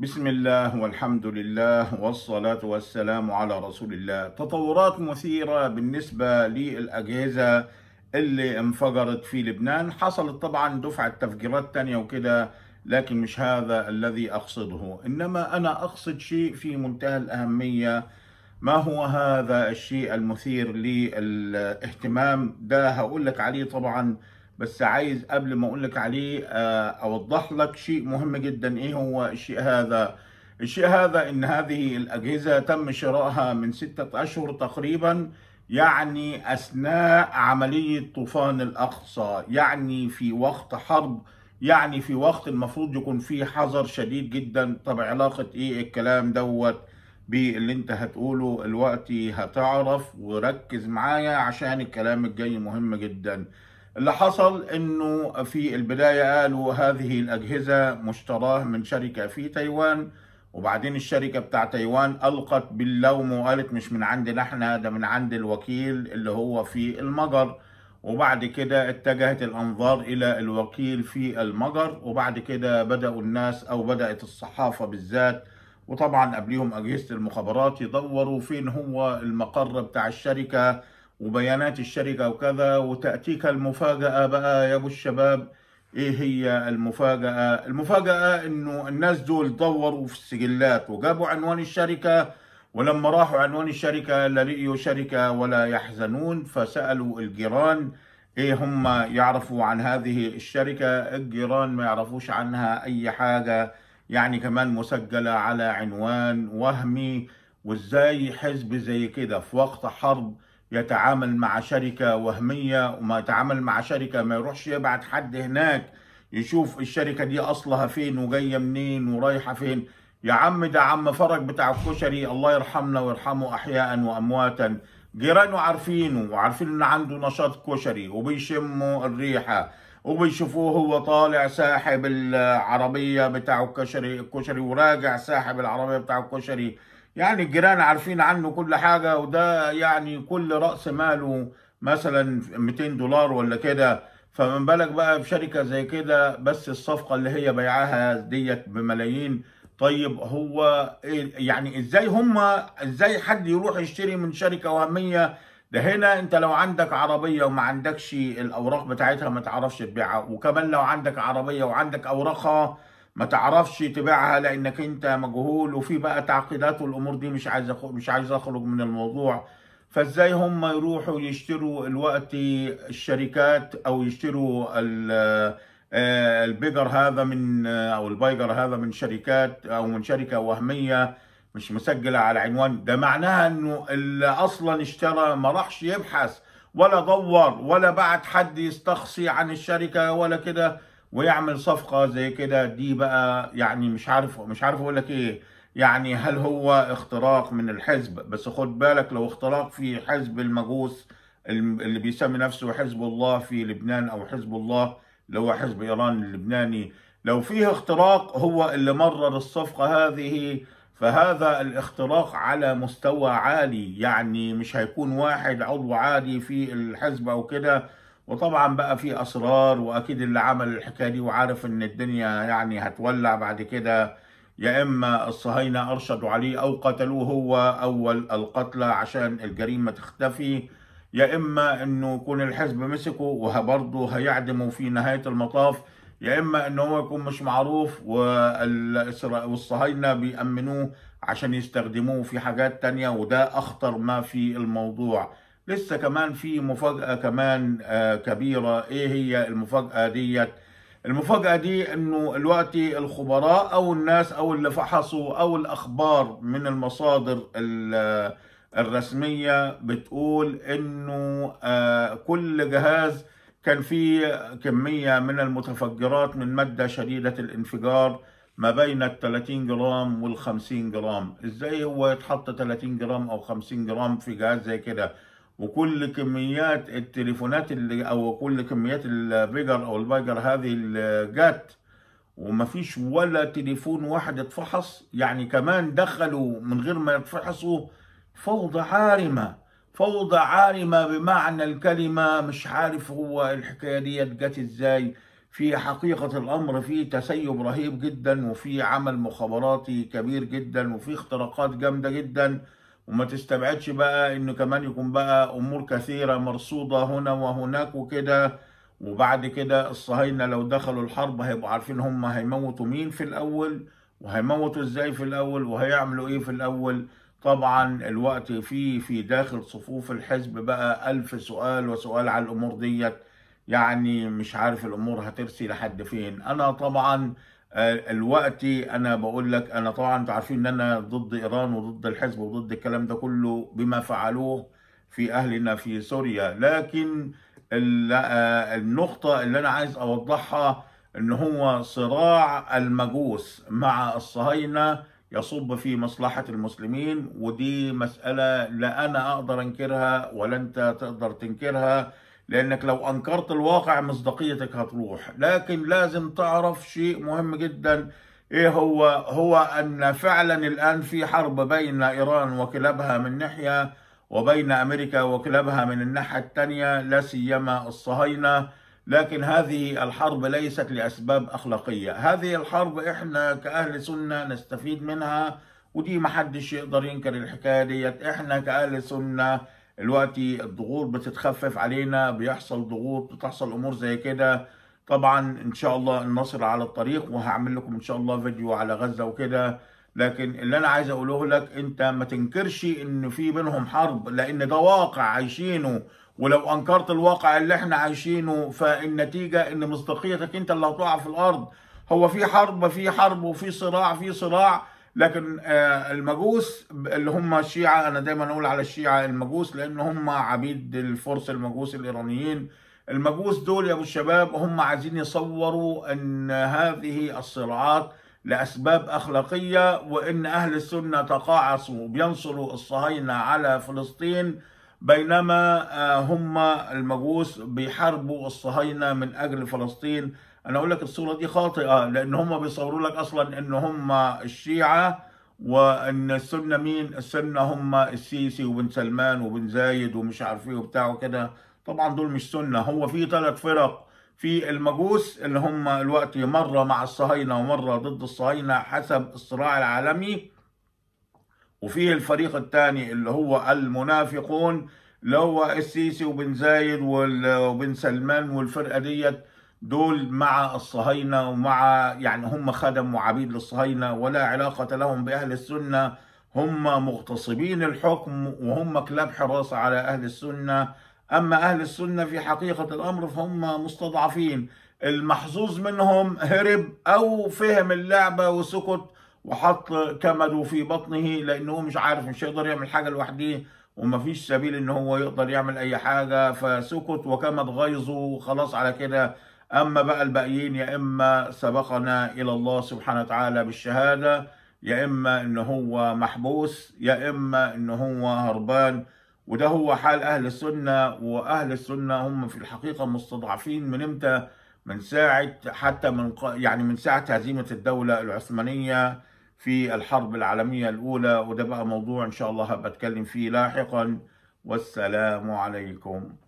بسم الله والحمد لله والصلاة والسلام على رسول الله تطورات مثيرة بالنسبة للأجهزة اللي انفجرت في لبنان حصلت طبعا دفعة تفجيرات تانية وكده لكن مش هذا الذي أقصده إنما أنا أقصد شيء في منتهى الأهمية ما هو هذا الشيء المثير للاهتمام ده هقول لك عليه طبعا بس عايز قبل ما اقول لك عليه آه، اوضح لك شيء مهم جدا ايه هو الشيء هذا الشيء هذا ان هذه الاجهزه تم شرائها من ستة اشهر تقريبا يعني اثناء عمليه طوفان الاقصى يعني في وقت حرب يعني في وقت المفروض يكون فيه حذر شديد جدا طب علاقه ايه الكلام دوت باللي انت هتقوله الوقت هتعرف وركز معايا عشان الكلام الجاي مهم جدا اللي حصل انه في البدايه قالوا هذه الاجهزه مشتراه من شركه في تايوان وبعدين الشركه بتاع تايوان القت باللوم وقالت مش من عندنا احنا ده من عند الوكيل اللي هو في المجر وبعد كده اتجهت الانظار الى الوكيل في المجر وبعد كده بداوا الناس او بدات الصحافه بالذات وطبعا قبليهم اجهزه المخابرات يدوروا فين هو المقر بتاع الشركه وبيانات الشركة وكذا وتأتيك المفاجأة بقى يا أبو الشباب إيه هي المفاجأة؟ المفاجأة إنه الناس دول دوروا في السجلات وجابوا عنوان الشركة ولما راحوا عنوان الشركة لا لقيوا شركة ولا يحزنون فسألوا الجيران إيه هم يعرفوا عن هذه الشركة الجيران ما يعرفوش عنها أي حاجة يعني كمان مسجلة على عنوان وهمي وإزاي حزب زي كده في وقت حرب يتعامل مع شركة وهمية وما يتعامل مع شركة ما يروحش يبعت حد هناك يشوف الشركة دي أصلها فين وجاية منين ورايحة فين يا عم ده عم فرج بتاع الكشري الله يرحمنا ويرحمه أحياء وأمواتا جيرانه عارفينه وعارفين إن عنده نشاط كشري وبيشموا الريحة وبيشوفوه هو طالع ساحب العربية بتاع الكشري الكشري وراجع ساحب العربية بتاع الكشري يعني الجيران عارفين عنه كل حاجة وده يعني كل رأس ماله مثلا 200 دولار ولا كده فمن بالك بقى بشركة زي كده بس الصفقة اللي هي بيعها ديت بملايين طيب هو إيه يعني ازاي هما ازاي حد يروح يشتري من شركة وهمية ده هنا انت لو عندك عربية وما عندكش الاوراق بتاعتها ما تعرفش تبيعها وكمان لو عندك عربية وعندك اوراقها ما تعرفش تبيعها لانك انت مجهول وفي بقى تعقيدات والامور دي مش عايز مش عايز اخرج من الموضوع فازاي هم يروحوا يشتروا الوقت الشركات او يشتروا آه، البيجر هذا من او البايجر هذا من شركات او من شركه وهميه مش مسجله على عنوان ده معناها انه اللي اصلا اشترى ما راحش يبحث ولا دور ولا بعت حد يستخصي عن الشركه ولا كده ويعمل صفقه زي كده دي بقى يعني مش عارف مش عارف اقول لك ايه يعني هل هو اختراق من الحزب بس خد بالك لو اختراق في حزب المجوس اللي بيسمي نفسه حزب الله في لبنان او حزب الله اللي هو حزب ايران اللبناني لو فيه اختراق هو اللي مرر الصفقه هذه فهذا الاختراق على مستوى عالي يعني مش هيكون واحد عضو عادي في الحزب او كده وطبعا بقى في اسرار واكيد اللي عمل الحكايه دي وعارف ان الدنيا يعني هتولع بعد كده يا اما الصهاينه ارشدوا عليه او قتلوه هو اول القتلى عشان الجريمه تختفي يا اما انه يكون الحزب مسكه وبرضه هيعدمه في نهايه المطاف يا اما ان هو يكون مش معروف والصهاينه بيأمنوه عشان يستخدموه في حاجات تانية وده اخطر ما في الموضوع لسه كمان في مفاجأة كمان آه، كبيرة ايه هي المفاجأة ديت المفاجأة دي انه الوقت الخبراء او الناس او اللي فحصوا او الاخبار من المصادر آه، الرسمية بتقول انه آه، كل جهاز كان في كمية من المتفجرات من مادة شديدة الانفجار ما بين ال 30 جرام وال 50 جرام ازاي هو يتحط 30 جرام او 50 جرام في جهاز زي كده وكل كميات التليفونات اللي او كل كميات البيجر او البيجر هذه اللي وما ومفيش ولا تليفون واحد اتفحص يعني كمان دخلوا من غير ما يتفحصوا فوضى عارمه فوضى عارمه بمعنى الكلمه مش عارف هو الحكايه ديت جت ازاي في حقيقة الأمر في تسيب رهيب جدا وفي عمل مخابراتي كبير جدا وفي اختراقات جامدة جدا وما تستبعدش بقى انه كمان يكون بقى امور كثيره مرصوده هنا وهناك وكده وبعد كده الصهاينه لو دخلوا الحرب هيبقوا عارفين هم هيموتوا مين في الاول وهيموتوا ازاي في الاول وهيعملوا ايه في الاول طبعا الوقت فيه في داخل صفوف الحزب بقى ألف سؤال وسؤال على الأمور ديت يعني مش عارف الأمور هترسي لحد فين أنا طبعا آه، الوقت انا بقول لك انا طبعا انتوا عارفين ان انا ضد ايران وضد الحزب وضد الكلام ده كله بما فعلوه في اهلنا في سوريا لكن آه، النقطه اللي انا عايز اوضحها ان هو صراع المجوس مع الصهاينه يصب في مصلحه المسلمين ودي مساله لا انا اقدر انكرها ولا انت تقدر تنكرها لانك لو انكرت الواقع مصداقيتك هتروح لكن لازم تعرف شيء مهم جدا ايه هو هو ان فعلا الان في حرب بين ايران وكلابها من ناحيه وبين امريكا وكلابها من الناحيه الثانيه لا سيما الصهاينه لكن هذه الحرب ليست لاسباب اخلاقيه هذه الحرب احنا كاهل سنه نستفيد منها ودي محدش يقدر ينكر الحكايه ديت احنا كاهل سنه دلوقتي الضغوط بتتخفف علينا بيحصل ضغوط بتحصل امور زي كده طبعا ان شاء الله النصر على الطريق وهعمل لكم ان شاء الله فيديو على غزه وكده لكن اللي انا عايز اقوله لك انت ما تنكرش ان في بينهم حرب لان ده واقع عايشينه ولو انكرت الواقع اللي احنا عايشينه فالنتيجه ان مصداقيتك انت اللي هتقع في الارض هو في حرب في حرب وفي صراع في صراع لكن آه، المجوس اللي هم الشيعة أنا دايما أقول على الشيعة المجوس لأن هم عبيد الفرس المجوس الإيرانيين المجوس دول يا أبو الشباب هم عايزين يصوروا أن هذه الصراعات لأسباب أخلاقية وإن أهل السنة تقاعصوا بينصروا الصهاينة على فلسطين بينما آه، هم المجوس بيحاربوا الصهاينة من أجل فلسطين انا اقول لك الصوره دي خاطئه لان هم بيصوروا لك اصلا ان هم الشيعه وان السنه مين السنه هم السيسي وبن سلمان وبن زايد ومش عارف ايه وبتاع وكده طبعا دول مش سنه هو في ثلاث فرق في المجوس اللي هم الوقت مره مع الصهاينه ومره ضد الصهاينه حسب الصراع العالمي وفي الفريق الثاني اللي هو المنافقون اللي هو السيسي وبن زايد وبن سلمان والفرقه ديت دول مع الصهاينة ومع يعني هم خدم وعبيد للصهاينة ولا علاقة لهم بأهل السنة هم مغتصبين الحكم وهم كلاب حراسة على أهل السنة أما أهل السنة في حقيقة الأمر فهم مستضعفين المحظوظ منهم هرب أو فهم اللعبة وسكت وحط كمده في بطنه لأنه مش عارف مش هيقدر يعمل حاجة لوحده ومفيش سبيل إن هو يقدر يعمل أي حاجة فسكت وكمد غيظه وخلاص على كده أما بقى الباقيين يا إما سبقنا إلى الله سبحانه وتعالى بالشهادة يا إما إن هو محبوس يا إما إن هو هربان وده هو حال أهل السنة وأهل السنة هم في الحقيقة مستضعفين من إمتى؟ من ساعة حتى من يعني من ساعة هزيمة الدولة العثمانية في الحرب العالمية الأولى وده بقى موضوع إن شاء الله هبقى أتكلم فيه لاحقا والسلام عليكم